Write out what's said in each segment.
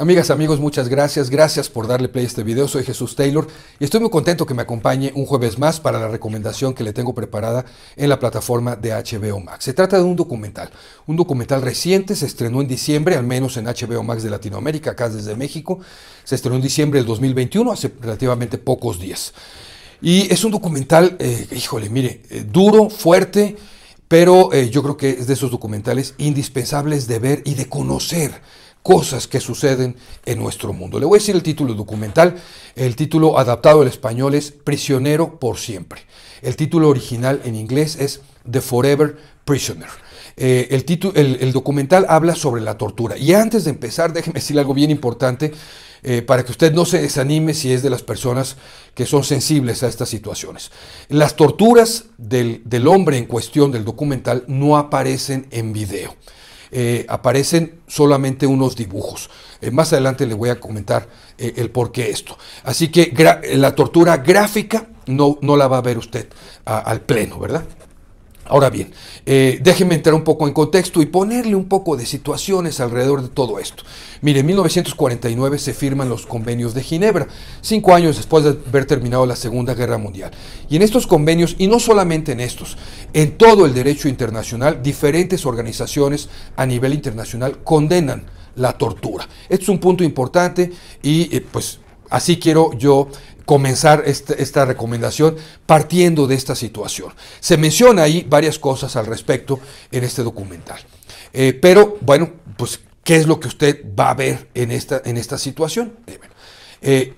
Amigas, amigos, muchas gracias. Gracias por darle play a este video. Soy Jesús Taylor y estoy muy contento que me acompañe un jueves más para la recomendación que le tengo preparada en la plataforma de HBO Max. Se trata de un documental. Un documental reciente, se estrenó en diciembre, al menos en HBO Max de Latinoamérica, acá desde México. Se estrenó en diciembre del 2021, hace relativamente pocos días. Y es un documental, eh, híjole, mire, eh, duro, fuerte, pero eh, yo creo que es de esos documentales indispensables de ver y de conocer cosas que suceden en nuestro mundo. Le voy a decir el título documental, el título adaptado al español es Prisionero por siempre. El título original en inglés es The Forever Prisoner. Eh, el, documental habla sobre la tortura. Y antes de empezar, déjeme decir algo bien importante eh, para que usted no se desanime si es de las personas que son sensibles a estas situaciones. Las torturas del, del hombre en cuestión del documental no aparecen en video. Eh, aparecen solamente unos dibujos. Eh, más adelante le voy a comentar eh, el por qué esto. Así que la tortura gráfica no, no la va a ver usted al pleno, ¿verdad? Ahora bien, eh, déjenme entrar un poco en contexto y ponerle un poco de situaciones alrededor de todo esto. Mire, en 1949 se firman los convenios de Ginebra, cinco años después de haber terminado la Segunda Guerra Mundial. Y en estos convenios, y no solamente en estos, en todo el derecho internacional, diferentes organizaciones a nivel internacional condenan la tortura. Este es un punto importante y eh, pues así quiero yo comenzar este, esta, recomendación partiendo de esta situación. Se menciona ahí varias cosas al respecto en este documental. Eh, pero bueno, pues, ¿qué es lo que usted va a ver en esta, en esta situación? Eh, eh,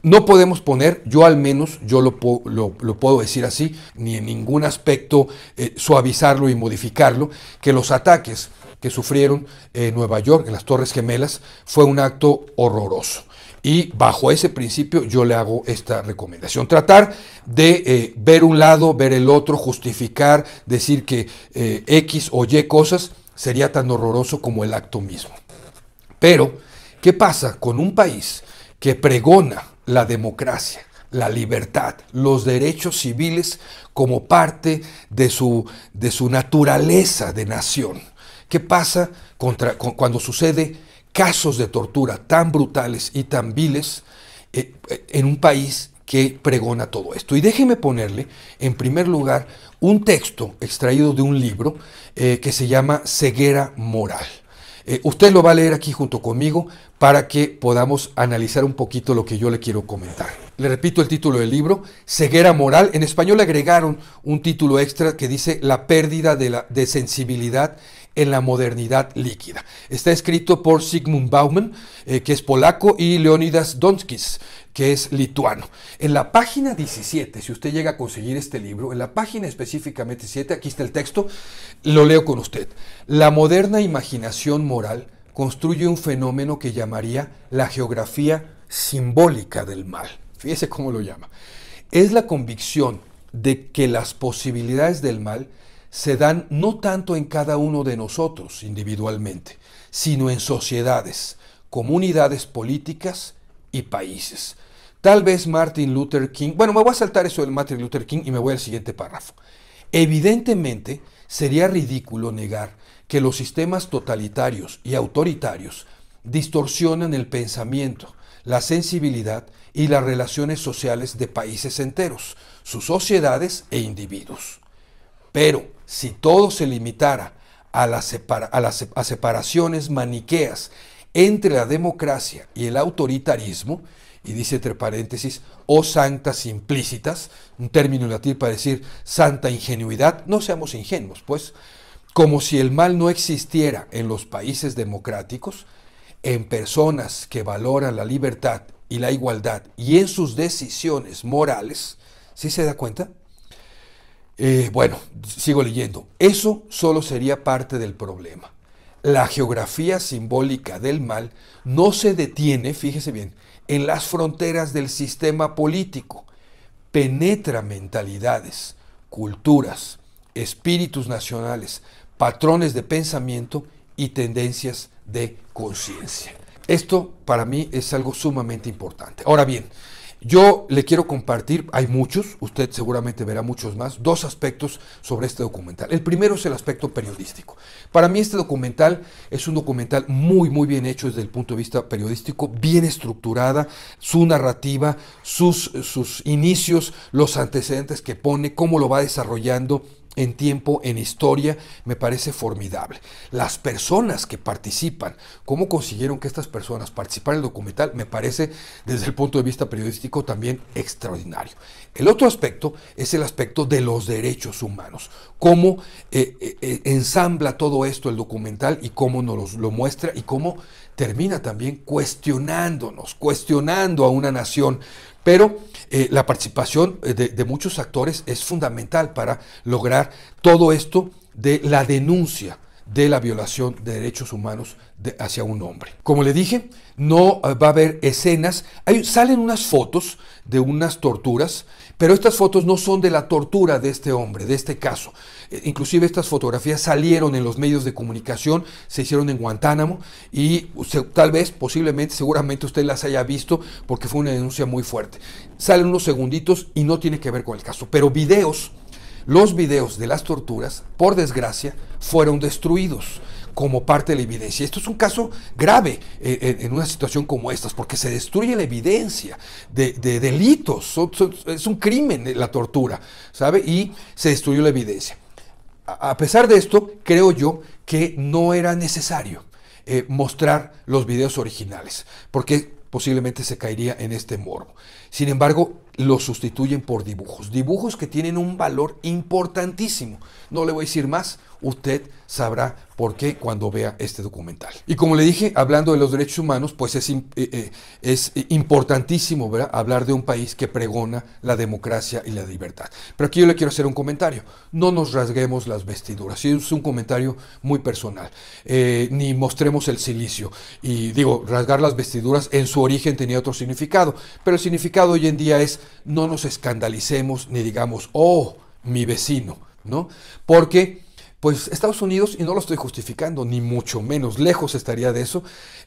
no podemos poner, yo al menos, yo lo, lo, puedo decir así, ni en ningún aspecto suavizarlo y modificarlo, que los ataques que sufrieron en Nueva York, en las Torres Gemelas, fue un acto horroroso y bajo ese principio yo le hago esta recomendación. Tratar de eh, ver un lado, ver el otro, justificar, decir que eh, X o Y cosas sería tan horroroso como el acto mismo. Pero, ¿qué pasa con un país que pregona la democracia, la libertad, los derechos civiles como parte de su, de su naturaleza de nación? ¿Qué pasa contra, cuando sucede casos de tortura tan brutales y tan viles eh, eh, en un país que pregona todo esto. Y déjeme ponerle, en primer lugar, un texto extraído de un libro eh, que se llama Ceguera Moral. usted lo va a leer aquí junto conmigo para que podamos analizar un poquito lo que yo le quiero comentar. Le repito el título del libro, Ceguera Moral. En español agregaron un título extra que dice La pérdida de sensibilidad en la modernidad líquida. Está escrito por Sigmund Bauman, eh, que es polaco, y Leonidas Donskis, que es lituano. En la página 17, si usted llega a conseguir este libro, en la página específicamente 7, aquí está el texto, lo leo con usted. La moderna imaginación moral construye un fenómeno que llamaría la geografía simbólica del mal. Fíjese cómo lo llama. Es la convicción de que las posibilidades del mal se dan no tanto en cada uno de nosotros individualmente, sino en sociedades, comunidades políticas y países. Tal vez Martin Luther King, bueno, me voy a saltar eso del Martin Luther King y me voy al siguiente párrafo. Evidentemente, sería ridículo negar que los sistemas totalitarios y autoritarios distorsionan el pensamiento, la sensibilidad y las relaciones sociales de países enteros, sus sociedades e individuos. Pero si todo se limitara a las, separaciones maniqueas entre la democracia y el autoritarismo, y dice entre paréntesis, o oh, santas implícitas, un término latín para decir santa ingenuidad, no seamos ingenuos, pues, como si el mal no existiera en los países democráticos, en personas que valoran la libertad y la igualdad y en sus decisiones morales, ¿sí se da cuenta? Eh, bueno, sigo leyendo. Eso solo sería parte del problema. La geografía simbólica del mal no se detiene, fíjese bien, en las fronteras del sistema político. Penetra mentalidades, culturas, espíritus nacionales, patrones de pensamiento y tendencias de conciencia. Esto para mí es algo sumamente importante. Ahora bien, yo le quiero compartir, hay muchos, usted seguramente verá muchos más, dos aspectos sobre este documental. El primero es el aspecto periodístico. Para mí este documental es un documental muy, muy bien hecho desde el punto de vista periodístico, bien estructurada, su narrativa, sus, sus inicios, los antecedentes que pone, cómo lo va desarrollando en tiempo, en historia, me parece formidable. Las personas que participan, cómo consiguieron que estas personas participaran en el documental, me parece desde el punto de vista periodístico también extraordinario. El otro aspecto es el aspecto de los derechos humanos, cómo eh, eh, eh, ensambla todo esto el documental y cómo nos lo muestra y cómo termina también cuestionándonos, cuestionando a una nación pero eh, la participación eh, de muchos actores es fundamental para lograr todo esto de la denuncia de la violación de derechos humanos hacia un hombre. Como le dije, no eh, va a haber escenas, salen unas fotos de unas torturas, pero estas fotos no son de la tortura de este hombre, de este caso. Eh, inclusive estas fotografías salieron en los medios de comunicación, se hicieron en Guantánamo y uh, tal vez, posiblemente, seguramente usted las haya visto porque fue una denuncia muy fuerte. Salen unos segunditos y no tiene que ver con el caso, pero videos los videos de las torturas, por desgracia, fueron destruidos como parte de la evidencia. Esto es un caso grave eh, eh, en una situación como esta, porque se destruye la evidencia de, delitos, es un crimen eh, la tortura, ¿sabe? Y se destruyó la evidencia. A, pesar de esto, creo yo que no era necesario mostrar los videos originales, porque posiblemente se caería en este morbo. Sin embargo, lo sustituyen por dibujos. Dibujos que tienen un valor importantísimo. No le voy a decir más usted sabrá por qué cuando vea este documental. Y como le dije, hablando de los derechos humanos, pues es, eh, eh, eh, importantísimo hablar de un país que pregona la democracia y la libertad. Pero aquí yo le quiero hacer un comentario. No nos rasguemos las vestiduras. es un comentario muy personal. ni mostremos el silicio. Y digo, rasgar las vestiduras en su origen tenía otro significado. Pero el significado hoy en día es no nos escandalicemos ni digamos, oh, mi vecino, ¿no? Porque pues Estados Unidos, y no lo estoy justificando, ni mucho menos, lejos estaría de eso,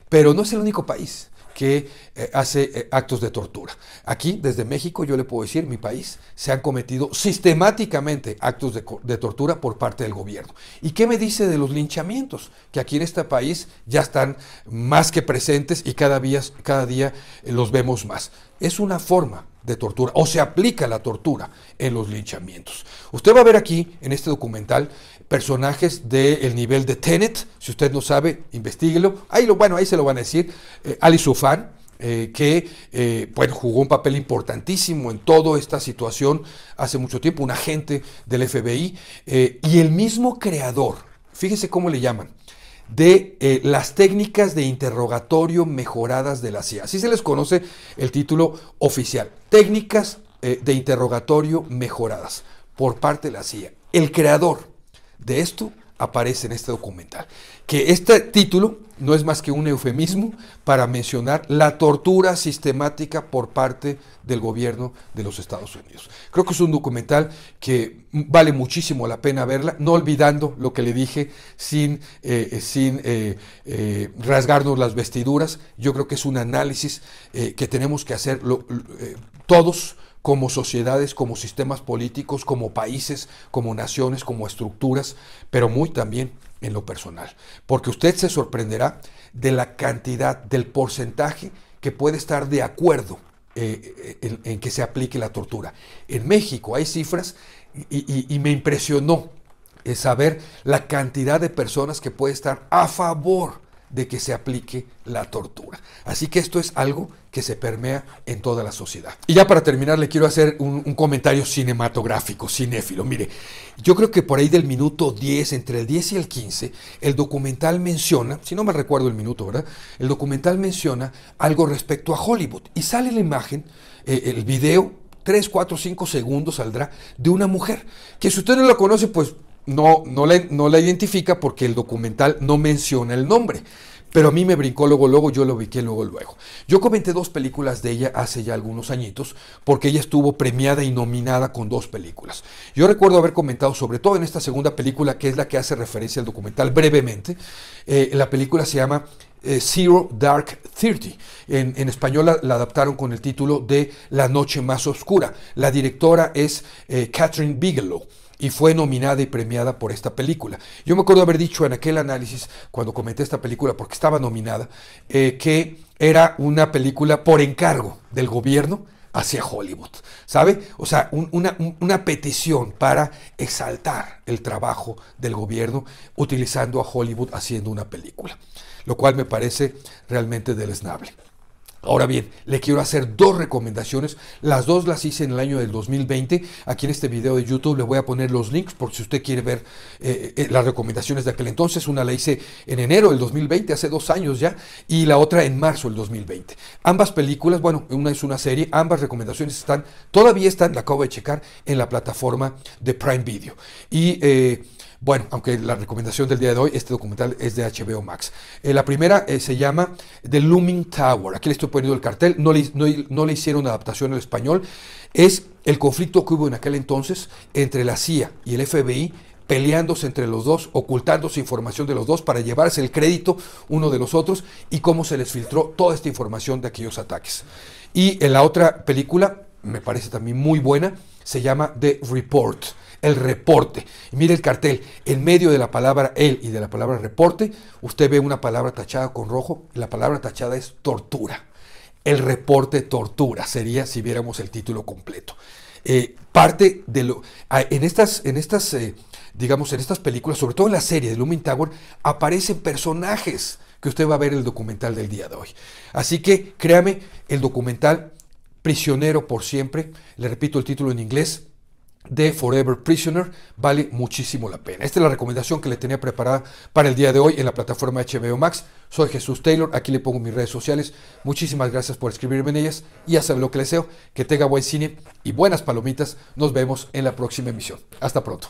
pero no es el único país que eh, hace eh, actos de tortura. Aquí, desde México, yo le puedo decir, mi país, se han cometido sistemáticamente actos de, tortura por parte del gobierno. ¿Y qué me dice de los linchamientos? Que aquí en este país ya están más que presentes y cada día, cada día eh, los vemos más. Es una forma de tortura, o se aplica la tortura en los linchamientos. Usted va a ver aquí, en este documental, personajes del nivel de Tenet. Si usted no sabe, investiguelo. Ahí lo, bueno, ahí se lo van a decir. Eh, Ali Sufan, eh, que eh, jugó un papel importantísimo en toda esta situación hace mucho tiempo, un agente del FBI, y el mismo creador, fíjese cómo le llaman, de las técnicas de interrogatorio mejoradas de la CIA. Así se les conoce el título oficial, técnicas de interrogatorio mejoradas por parte de la CIA. El creador de esto aparece en este documental. Que este título no es más que un eufemismo para mencionar la tortura sistemática por parte del gobierno de los Estados Unidos. Creo que es un documental que vale muchísimo la pena verla, no olvidando lo que le dije, sin, eh, eh, sin eh, rasgarnos las vestiduras. Yo creo que es un análisis que tenemos que hacer todos como sociedades, como sistemas políticos, como países, como naciones, como estructuras, pero muy también en lo personal. Porque usted se sorprenderá de la cantidad, del porcentaje que puede estar de acuerdo eh, eh, en, que se aplique la tortura. En México hay cifras y, y me impresionó eh, saber la cantidad de personas que puede estar a favor de que se aplique la tortura. Así que esto es algo que se permea en toda la sociedad. Y ya para terminar le quiero hacer un, comentario cinematográfico, cinéfilo. Mire, yo creo que por ahí del minuto 10, entre el 10 y el 15, el documental menciona, si no me recuerdo el minuto, ¿verdad? El documental menciona algo respecto a Hollywood y sale la imagen, eh, el video 3, 4, 5 segundos saldrá de una mujer. Que si usted no la conoce, pues no, no, la, identifica porque el documental no menciona el nombre. Pero a mí me brincó luego, luego, yo lo ubiqué luego, luego. Yo comenté dos películas de ella hace ya algunos añitos, porque ella estuvo premiada y nominada con dos películas. Yo recuerdo haber comentado, sobre todo en esta segunda película, que es la que hace referencia al documental brevemente, eh, la película se llama eh, Zero Dark Thirty. En, español la, adaptaron con el título de La Noche Más Oscura. La directora es eh, Catherine Bigelow y fue nominada y premiada por esta película. Yo me acuerdo haber dicho en aquel análisis, cuando comenté esta película, porque estaba nominada, eh, que era una película por encargo del gobierno hacia Hollywood, ¿sabe? O sea, una, una, petición para exaltar el trabajo del gobierno utilizando a Hollywood haciendo una película, lo cual me parece realmente deleznable. Ahora bien, le quiero hacer dos recomendaciones. Las dos las hice en el año del 2020. Aquí en este video de YouTube le voy a poner los links por si usted quiere ver eh, eh, las recomendaciones de aquel entonces. Una la hice en enero del 2020, hace dos años ya, y la otra en marzo del 2020. Ambas películas, bueno, una es una serie, ambas recomendaciones están, todavía están, la acabo de checar, en la plataforma de Prime Video. Y. Eh, bueno, aunque la recomendación del día de hoy, este documental es de HBO Max. Eh, la primera eh, se llama The Looming Tower. Aquí le estoy poniendo el cartel. No le, hicieron adaptación al español. Es el conflicto que hubo en aquel entonces entre la CIA y el FBI peleándose entre los dos, ocultándose información de los dos para llevarse el crédito uno de los otros y cómo se les filtró toda esta información de aquellos ataques. Y eh, la otra película, me parece también muy buena, se llama The Report el reporte. mire el cartel, en medio de la palabra él y de la palabra reporte, usted ve una palabra tachada con rojo, la palabra tachada es tortura. El reporte tortura sería si viéramos el título completo. Eh, parte de lo. Ah, en estas, en estas eh, digamos, en estas películas, sobre todo en la serie de Lumin Tower, aparecen personajes que usted va a ver en el documental del día de hoy. Así que créame, el documental Prisionero por siempre, le repito el título en inglés, de Forever Prisoner vale muchísimo la pena. Esta es la recomendación que le tenía preparada para el día de hoy en la plataforma HBO Max. Soy Jesús Taylor, aquí le pongo mis redes sociales. Muchísimas gracias por escribirme en ellas y ya lo que deseo. Que tenga buen cine y buenas palomitas. Nos vemos en la próxima emisión. Hasta pronto.